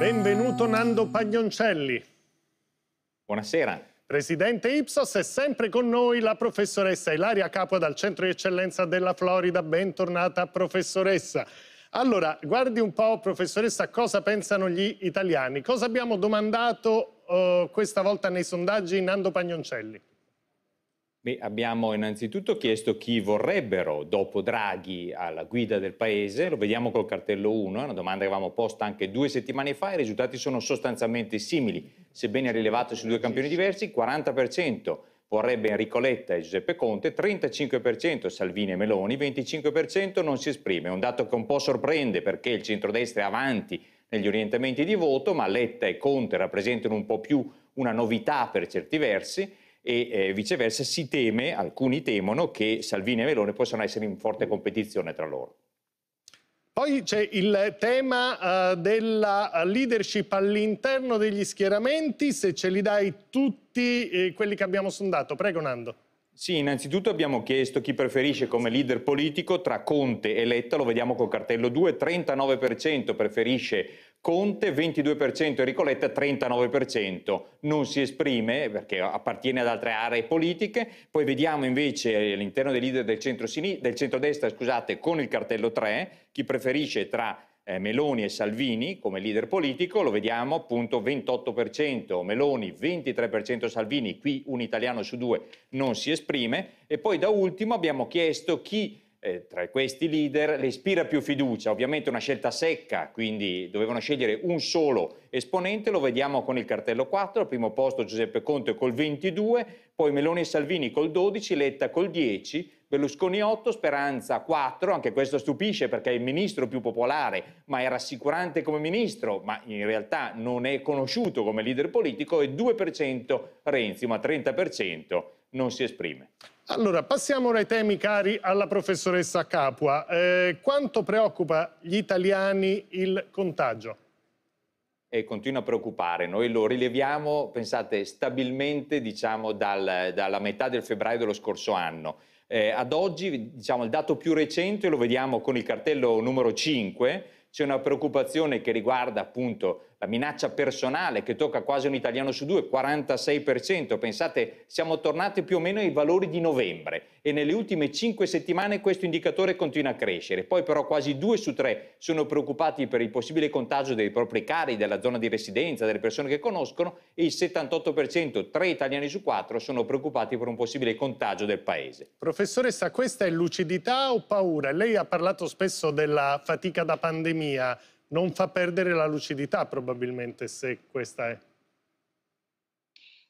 Benvenuto Nando Paglioncelli. Buonasera. Presidente Ipsos è sempre con noi la professoressa Ilaria Capua dal Centro di Eccellenza della Florida. Bentornata professoressa. Allora, guardi un po', professoressa, cosa pensano gli italiani. Cosa abbiamo domandato eh, questa volta nei sondaggi Nando Pagnoncelli? Beh, abbiamo innanzitutto chiesto chi vorrebbero dopo Draghi alla guida del Paese, lo vediamo col cartello 1, è una domanda che avevamo posto anche due settimane fa, i risultati sono sostanzialmente simili, sebbene rilevato su due campioni diversi, 40% vorrebbe Enrico Letta e Giuseppe Conte, 35% Salvini e Meloni, 25% non si esprime, è un dato che un po' sorprende perché il centrodestra è avanti negli orientamenti di voto, ma Letta e Conte rappresentano un po' più una novità per certi versi e eh, viceversa si teme, alcuni temono, che Salvini e Melone possano essere in forte competizione tra loro. Poi c'è il tema uh, della leadership all'interno degli schieramenti, se ce li dai tutti eh, quelli che abbiamo sondato. Prego Nando. Sì, innanzitutto abbiamo chiesto chi preferisce come leader politico tra Conte e Letta, lo vediamo col cartello 2, 39% preferisce Conte 22% Enrico Letta 39%. Non si esprime perché appartiene ad altre aree politiche. Poi vediamo invece all'interno dei leader del, del centrodestra scusate, con il cartello 3 chi preferisce tra eh, Meloni e Salvini come leader politico, lo vediamo appunto 28% Meloni, 23% Salvini, qui un italiano su due non si esprime e poi da ultimo abbiamo chiesto chi eh, tra questi leader, le ispira più fiducia, ovviamente una scelta secca, quindi dovevano scegliere un solo esponente, lo vediamo con il cartello 4, al primo posto Giuseppe Conte col 22, poi Meloni e Salvini col 12, Letta col 10, Berlusconi 8, Speranza 4, anche questo stupisce perché è il ministro più popolare, ma è rassicurante come ministro, ma in realtà non è conosciuto come leader politico, e 2% Renzi, ma 30% non si esprime. Allora, passiamo ora ai temi cari alla professoressa Capua. Eh, quanto preoccupa gli italiani il contagio? E continua a preoccupare. Noi lo rileviamo, pensate, stabilmente diciamo, dal, dalla metà del febbraio dello scorso anno. Eh, ad oggi, diciamo, il dato più recente lo vediamo con il cartello numero 5, c'è una preoccupazione che riguarda appunto la minaccia personale che tocca quasi un italiano su due, 46%. Pensate, siamo tornati più o meno ai valori di novembre e nelle ultime 5 settimane questo indicatore continua a crescere. Poi però quasi due su tre sono preoccupati per il possibile contagio dei propri cari, della zona di residenza, delle persone che conoscono e il 78%, tre italiani su quattro, sono preoccupati per un possibile contagio del paese. Professoressa, questa è lucidità o paura? Lei ha parlato spesso della fatica da pandemia non fa perdere la lucidità probabilmente se questa è.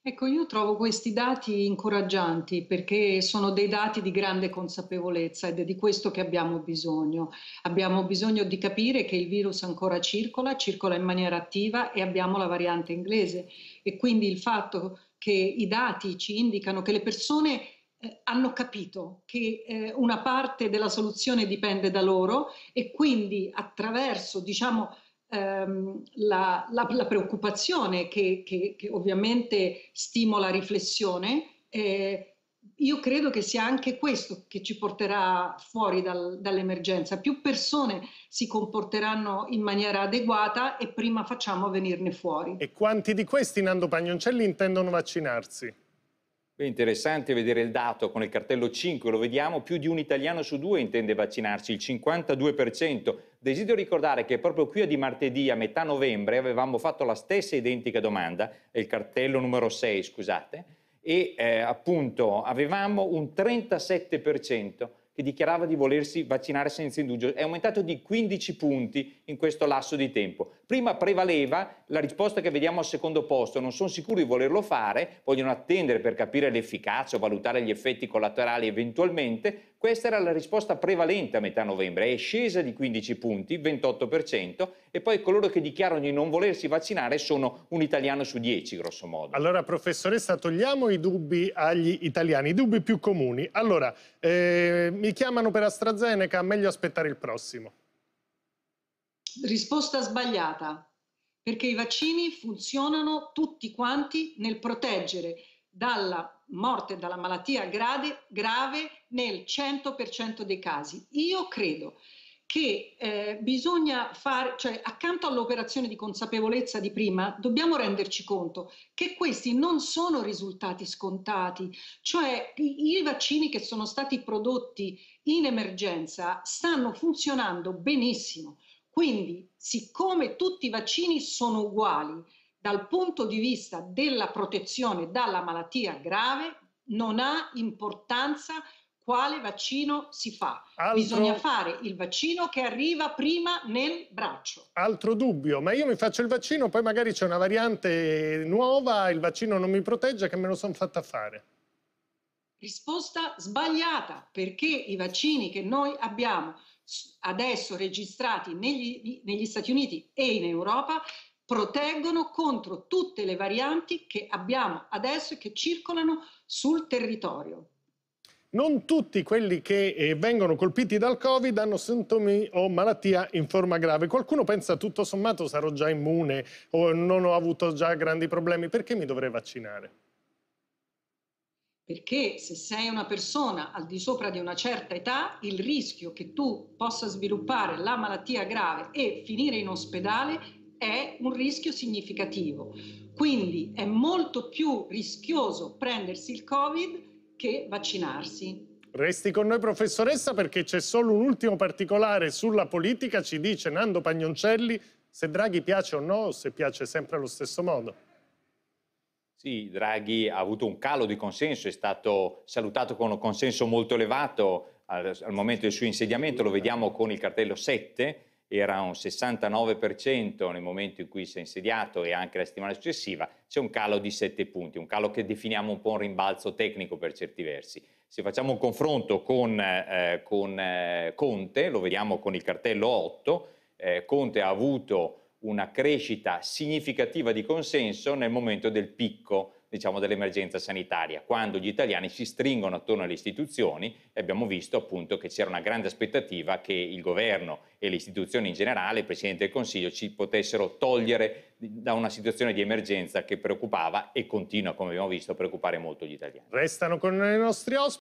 Ecco, io trovo questi dati incoraggianti perché sono dei dati di grande consapevolezza ed è di questo che abbiamo bisogno. Abbiamo bisogno di capire che il virus ancora circola, circola in maniera attiva e abbiamo la variante inglese e quindi il fatto che i dati ci indicano che le persone eh, hanno capito che eh, una parte della soluzione dipende da loro e quindi attraverso diciamo, ehm, la, la, la, preoccupazione che, che, che, ovviamente stimola riflessione, eh, io credo che sia anche questo che ci porterà fuori dal, dall'emergenza. Più persone si comporteranno in maniera adeguata e prima facciamo venirne fuori. E quanti di questi, Nando Pagnoncelli, intendono vaccinarsi? È interessante vedere il dato con il cartello 5, lo vediamo, più di un italiano su due intende vaccinarsi, il 52%. Desidero ricordare che proprio qui a di martedì, a metà novembre, avevamo fatto la stessa identica domanda, il cartello numero 6, scusate, e eh, appunto avevamo un 37% che dichiarava di volersi vaccinare senza indugio è aumentato di 15 punti in questo lasso di tempo. Prima prevaleva la risposta che vediamo al secondo posto, non sono sicuri di volerlo fare, vogliono attendere per capire l'efficacia o valutare gli effetti collaterali eventualmente, questa era la risposta prevalente a metà novembre, è scesa di 15 punti, 28%, e poi coloro che dichiarano di non volersi vaccinare sono un italiano su 10, grosso modo. Allora, professoressa, togliamo i dubbi agli italiani, i dubbi più comuni. Allora, eh, mi chiamano per AstraZeneca, meglio aspettare il prossimo. Risposta sbagliata, perché i vaccini funzionano tutti quanti nel proteggere dalla morte, dalla malattia grade, grave nel 100% dei casi. Io credo che eh, bisogna fare, cioè accanto all'operazione di consapevolezza di prima, dobbiamo renderci conto che questi non sono risultati scontati, cioè i, i vaccini che sono stati prodotti in emergenza stanno funzionando benissimo. Quindi, siccome tutti i vaccini sono uguali, dal punto di vista della protezione dalla malattia grave non ha importanza quale vaccino si fa. Altro... Bisogna fare il vaccino che arriva prima nel braccio. Altro dubbio, ma io mi faccio il vaccino, poi magari c'è una variante nuova, il vaccino non mi protegge, che me lo sono fatta fare. Risposta sbagliata, perché i vaccini che noi abbiamo adesso registrati negli, negli Stati Uniti e in Europa proteggono contro tutte le varianti che abbiamo adesso e che circolano sul territorio. Non tutti quelli che eh, vengono colpiti dal Covid hanno sintomi o malattia in forma grave. Qualcuno pensa tutto sommato sarò già immune o non ho avuto già grandi problemi, perché mi dovrei vaccinare? Perché se sei una persona al di sopra di una certa età, il rischio che tu possa sviluppare la malattia grave e finire in ospedale un rischio significativo. Quindi è molto più rischioso prendersi il Covid che vaccinarsi. Resti con noi professoressa perché c'è solo un ultimo particolare sulla politica, ci dice Nando Pagnoncelli se Draghi piace o no o se piace sempre allo stesso modo. Sì, Draghi ha avuto un calo di consenso, è stato salutato con un consenso molto elevato al, al momento del suo insediamento, lo vediamo con il cartello 7, era un 69% nel momento in cui si è insediato e anche la settimana successiva, c'è un calo di 7 punti, un calo che definiamo un po' un rimbalzo tecnico per certi versi. Se facciamo un confronto con, eh, con eh, Conte, lo vediamo con il cartello 8, eh, Conte ha avuto una crescita significativa di consenso nel momento del picco diciamo, dell'emergenza sanitaria, quando gli italiani si stringono attorno alle istituzioni e abbiamo visto appunto che c'era una grande aspettativa che il governo e le istituzioni in generale, il Presidente del Consiglio, ci potessero togliere da una situazione di emergenza che preoccupava e continua, come abbiamo visto, a preoccupare molto gli italiani. Restano con i nostri ospiti.